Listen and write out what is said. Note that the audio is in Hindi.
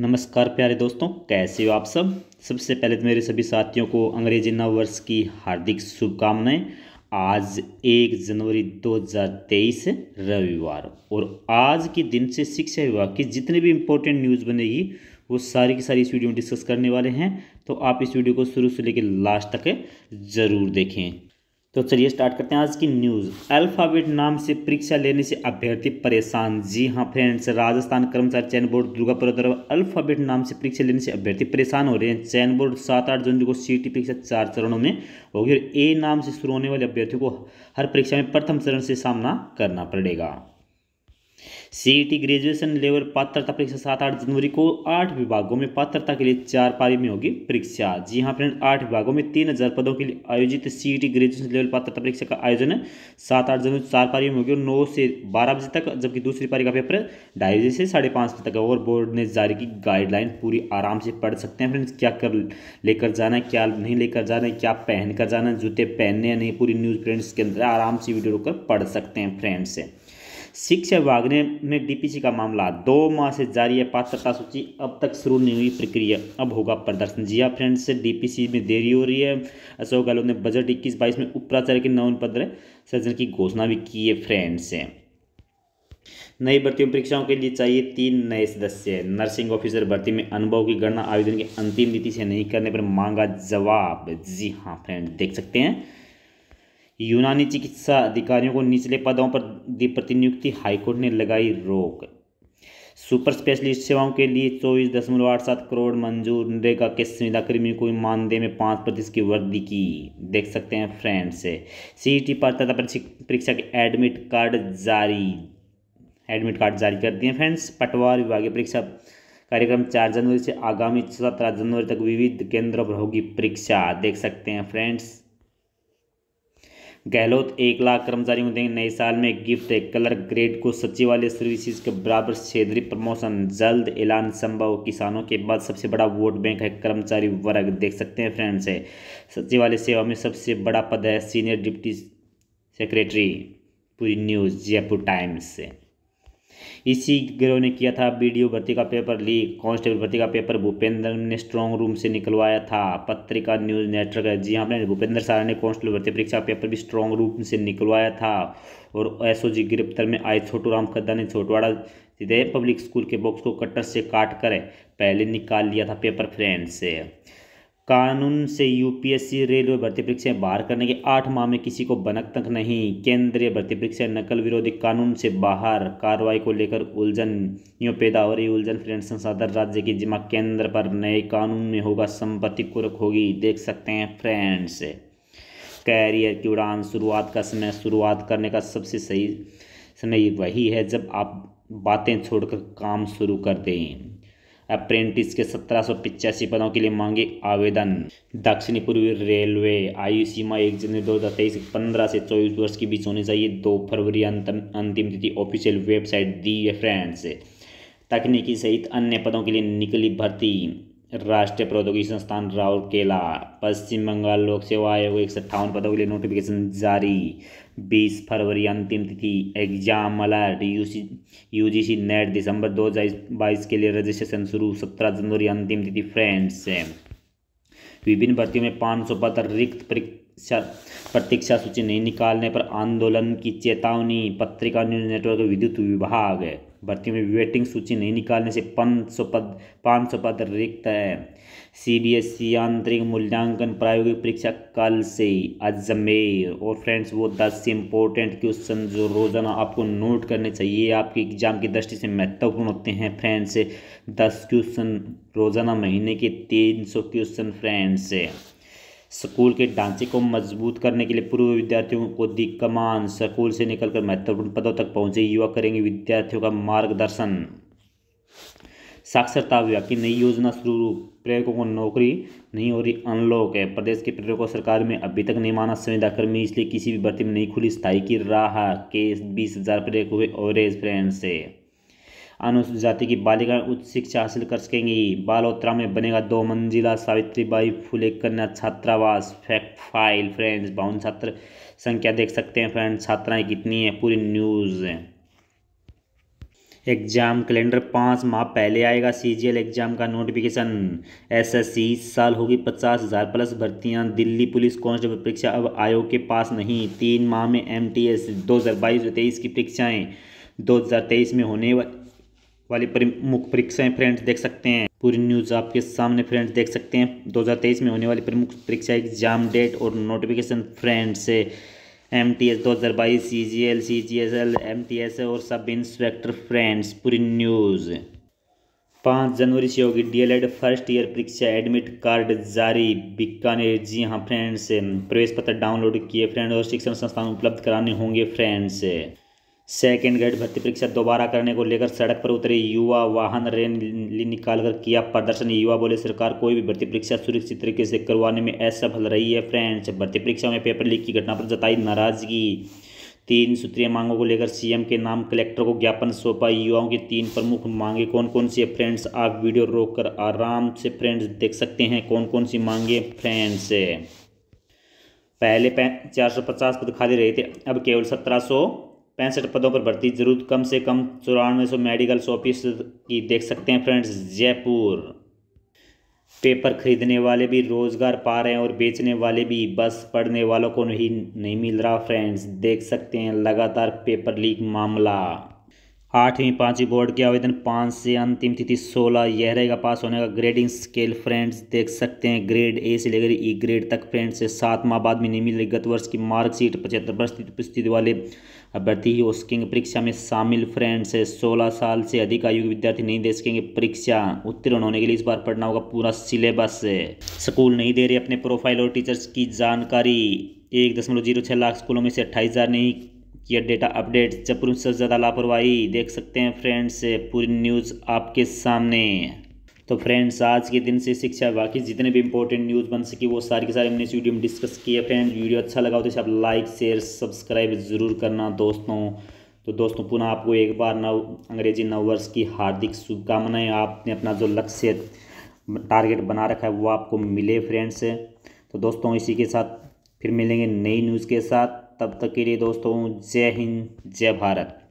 नमस्कार प्यारे दोस्तों कैसे हो आप सब सबसे पहले तो मेरे सभी साथियों को अंग्रेजी नववर्ष की हार्दिक शुभकामनाएं आज एक जनवरी 2023 रविवार और आज के दिन से शिक्षा विभाग की जितनी भी इम्पोर्टेंट न्यूज़ बनेगी वो सारी की सारी इस वीडियो में डिस्कस करने वाले हैं तो आप इस वीडियो को शुरू से लेकर लास्ट तक ज़रूर देखें तो चलिए स्टार्ट करते हैं आज की न्यूज़ अल्फ़ाबेट नाम से परीक्षा लेने से अभ्यर्थी परेशान जी हाँ फ्रेंड्स राजस्थान कर्मचारी चयन बोर्ड दुर्गापुर द्वारा अल्फ़ाबेट नाम से परीक्षा लेने से अभ्यर्थी परेशान हो रहे हैं चयन बोर्ड सात आठ जून को सीटी परीक्षा चार चरणों में होगी और ए नाम से शुरू होने वाले अभ्यर्थियों को हर परीक्षा में प्रथम चरण से सामना करना पड़ेगा सीईटी ग्रेजुएशन लेवल पात्रता परीक्षा सात आठ जनवरी को आठ विभागों में पात्रता के लिए चार पारी में होगी परीक्षा जी हाँ फ्रेंड आठ विभागों में तीन हजार पदों के लिए आयोजित सीईटी ग्रेजुएशन लेवल पात्रता परीक्षा का आयोजन सात आठ जनवरी चार पारी में होगी और नौ से बारह बजे तक जबकि दूसरी पारी का पेपर ढाई बजे से साढ़े पाँच बजे तक और बोर्ड ने जारी की गाइडलाइन पूरी आराम से पढ़ सकते हैं फ्रेंड्स क्या कर लेकर जाना है क्या नहीं लेकर जाना है क्या पहन कर जाना है जूते पहनने या नहीं पूरी न्यूज़ फ्रेंड्स के अंदर आराम से वीडियो रोककर पढ़ सकते हैं फ्रेंड्स शिक्षा विभाग ने में डीपीसी का मामला दो माह से जारी है पात्रता सूची अब तक शुरू नहीं हुई प्रक्रिया अब होगा प्रदर्शन जिया हाँ, फ्रेंड्स डीपीसी में देरी हो रही है अशोक गहलोत ने बजट इक्कीस बाईस में उपराचार्य के नवन पद सृजन की घोषणा भी की है फ्रेंड्स नई भर्ती परीक्षाओं के लिए चाहिए तीन नए सदस्य नर्सिंग ऑफिसर भर्ती में अनुभव की गणना आवेदन की अंतिम तिथि से नहीं करने पर मांगा जवाब जी हाँ फ्रेंड देख सकते हैं यूनानी चिकित्सा अधिकारियों को निचले पदों पर प्रतिनियुक्ति हाईकोर्ट ने लगाई रोक सुपर स्पेशलिस्ट सेवाओं के लिए चौबीस दशमलव आठ सात करोड़ मंजूर नरेगा के संविदा कर्मियों को मानदेय में पाँच प्रतिशत की वृद्धि की देख सकते हैं फ्रेंड्स सी टी पात्रता परीक्षा के एडमिट कार्ड जारी एडमिट कार्ड जारी कर दिए फ्रेंड्स पटवार विभागीय परीक्षा कार्यक्रम चार जनवरी से आगामी सत्रह जनवरी तक विविध केंद्रों पर होगी परीक्षा देख सकते हैं फ्रेंड्स गहलोत एक लाख कर्मचारियों को देंगे नए साल में गिफ्ट है कलर ग्रेड को सचिवालय सर्विसेज के बराबर क्षेत्रीय प्रमोशन जल्द ऐलान संभव किसानों के बाद सबसे बड़ा वोट बैंक है कर्मचारी वर्ग देख सकते हैं फ्रेंड्स है सचिवालय सेवा में सबसे बड़ा पद है सीनियर डिप्टी सेक्रेटरी पूरी न्यूज़ जयपुर टाइम्स से इसी गिरोह ने किया था वीडियो भर्ती का पेपर लीक कांस्टेबल भर्ती का पेपर भूपेंद्र ने स्ट्रॉन्ग रूम से निकलवाया था पत्रिका न्यूज नेटवर्क जी हाँ अपने भूपेंद्र सारा ने कांस्टेबल भर्ती परीक्षा पेपर भी स्ट्रॉन्ग रूम से निकलवाया था और एसओजी गिरफ्तार में आए छोटू राम खद्दा ने छोटवाड़ा सीधे पब्लिक स्कूल के बॉक्स को कटर से काट कर पहले निकाल लिया था पेपर फ्रेंड से कानून से यूपीएससी रेलवे भर्ती परीक्षाएं बाहर करने के आठ माह में किसी को बनक तक नहीं केंद्रीय भर्ती परीक्षाएं नकल विरोधी कानून से बाहर कार्रवाई को लेकर उलझन यूँ पैदा हो रही उलझन फ्रेंड संसाधन राज्य की जिम्मा केंद्र पर नए कानून में होगा संपत्ति कुरक होगी देख सकते हैं फ्रेंड्स कैरियर की उड़ान शुरुआत का समय शुरुआत करने का सबसे सही समय वही है जब आप बातें छोड़कर काम शुरू कर दें अप्रेंटिस के सत्रह सौ पिचासी पदों के लिए मांगे आवेदन दक्षिणी पूर्वी रेलवे आयु सीमा एक जनवरी दो हज़ार तेईस पंद्रह से चौबीस वर्ष के बीच होनी चाहिए दो फरवरी अंतिम तिथि ऑफिशियल वेबसाइट दी है फ्रेंड्स तकनीकी सहित अन्य पदों के लिए निकली भर्ती राष्ट्रीय प्रौद्योगिकी संस्थान राउरकेला पश्चिम बंगाल लोक सेवा आयोग एक सत्तावन पदों के लिए नोटिफिकेशन जारी बीस फरवरी अंतिम तिथि exam alert UC UGC NET दिसंबर दो हज़ार बाईस के लिए रजिस्ट्रेशन शुरू सत्रह जनवरी अंतिम तिथि फ्रेंड्स विभिन्न भर्तियों में पाँच सौ पद रिक्त प्रतीक्षा प्रतीक्षा सूची नहीं निकालने पर आंदोलन की चेतावनी पत्रिका न्यूज नेटवर्क विद्युत विभाग भर्ती में वेटिंग सूची नहीं निकालने से पाँच सौ पद पाँच सौ पद रिक्त है सी बी एस ई आंतरिक मूल्यांकन प्रायोगिक परीक्षा कल से अजमेर और फ्रेंड्स वो दस इम्पोर्टेंट क्वेश्चन जो रोज़ाना आपको नोट करने चाहिए आपके एग्जाम की दृष्टि से महत्वपूर्ण होते हैं फ्रेंड्स दस क्वेश्चन रोज़ाना महीने के तीन सौ क्वेश्चन फ्रेंड्स स्कूल के ढांचे को मजबूत करने के लिए पूर्व विद्यार्थियों को दी कमान स्कूल से निकलकर महत्वपूर्ण पदों तक पहुंचे युवा करेंगे विद्यार्थियों का मार्गदर्शन साक्षरता विभाग की नई योजना शुरू प्रेरकों को नौकरी नहीं हो रही अनलॉक है प्रदेश के प्रेरकों सरकार में अभी तक नहीं माना संविदा कर्मी इसलिए किसी भी भर्ती में नहीं खुली स्थायी की राह के बीस हजार प्रेरक हुए ओवरेज फ्रेंड से अनुसूचित जाति की बालिकाएं उच्च शिक्षा हासिल कर सकेंगी बालोत्रा में बनेगा दो मंजिला सावित्रीबाई फुले कन्या छात्रावास फैक्ट फाइल फ्रेंड्स बावन छात्र संख्या देख सकते हैं फ्रेंड्स छात्राएं कितनी है पूरी न्यूज़ है एग्ज़ाम कैलेंडर पाँच माह पहले आएगा सीजीएल एग्ज़ाम का नोटिफिकेशन एसएससी इस साल होगी पचास हज़ार प्लस भर्तियां दिल्ली पुलिस कांस्टेबल परीक्षा अब आयोग के पास नहीं तीन माह में एमटीएस दो हज़ार बाईस तेईस की परीक्षाएं दो हजार तेईस में होने वाली प्रमुख परीक्षाएं फ्रेंड्स देख सकते हैं पूरी न्यूज़ आपके सामने फ्रेंड्स देख सकते हैं 2023 में होने वाली प्रमुख परीक्षा एग्जाम डेट और notification friends M T S दो हज़ार बाईस C G L C G S L M T S और सब इंस्पेक्टर फ्रेंड्स पूरी न्यूज़ पाँच जनवरी से होगी डीएलएड e फर्स्ट ईयर परीक्षा एडमिट कार्ड जारी बीकानेर जी हाँ फ्रेंड्स प्रवेश पत्र डाउनलोड किए फ्रेंड और शिक्षण संस्थान उपलब्ध कराने होंगे फ्रेंड्स सेकेंड ग्रेड भर्ती परीक्षा दोबारा करने को लेकर सड़क पर उतरे युवा वाहन रैली निकालकर किया प्रदर्शन युवा बोले सरकार कोई भी भर्ती परीक्षा सुरक्षित तरीके से करवाने में असफल रही है फ्रेंड्स भर्ती परीक्षा में पेपर लीक की घटना पर जताई नाराजगी तीन सूत्रीय मांगों को लेकर सीएम के नाम कलेक्टर को ज्ञापन सौंपा युवाओं की तीन प्रमुख मांगे कौन कौन सी है फ्रेंड्स आप वीडियो कर आराम से फ्रेंड्स देख सकते हैं कौन कौन सी मांगे फ्रेंड्स पहले चार सौ पचास पद खाली रहे थे अब केवल सत्रह सौ पैंसठ पदों पर भर्ती जरूरत कम से कम चौरानवे सौ मेडिकल शॉपिस की देख सकते हैं फ्रेंड्स जयपुर पेपर खरीदने वाले भी रोज़गार पा रहे हैं और बेचने वाले भी बस पढ़ने वालों को नहीं नहीं मिल रहा फ्रेंड्स देख सकते हैं लगातार पेपर लीक मामला आठवीं पाँचवीं बोर्ड के आवेदन पाँच से अंतिम तिथि सोलह यह रहेगा पास होने का ग्रेडिंग स्केल फ्रेंड्स देख सकते हैं ग्रेड ए से लेकर ई e ग्रेड तक फ्रेंड्स से सात माह बाद में मिले गत वर्ष की मार्कशीट पचहत्तर वर्ष उपस्थिति वाले अभ्यर्थी ही उसकेंगे परीक्षा में शामिल फ्रेंड्स सोलह साल से अधिक आयु के विद्यार्थी नहीं दे सकेंगे परीक्षा उत्तीर्ण होने के लिए इस बार पढ़ना होगा पूरा सिलेबस स्कूल नहीं दे रहे अपने प्रोफाइल और टीचर्स की जानकारी एक दशमलव जीरो छः लाख स्कूलों में से अट्ठाईस हज़ार नहीं किया डेटा अपडेट जयपुर सबसे ज़्यादा लापरवाही देख सकते हैं फ्रेंड्स पूरी न्यूज़ आपके सामने तो फ्रेंड्स आज के दिन से शिक्षा विभाग की जितने भी इंपॉर्टेंट न्यूज़ बन सकी वो सारी के सारे हमने इस वीडियो में डिस्कस किया फ्रेंड्स वीडियो अच्छा लगा हो तो इसे आप लाइक शेयर सब्सक्राइब ज़रूर करना दोस्तों तो दोस्तों पुनः आपको एक बार नव अंग्रेजी नववर्ष की हार्दिक शुभकामनाएं आपने अपना जो लक्ष्य टारगेट बना रखा है वो आपको मिले फ्रेंड्स तो दोस्तों इसी के साथ फिर मिलेंगे नई न्यूज़ के साथ तब तक के लिए दोस्तों जय हिंद जय भारत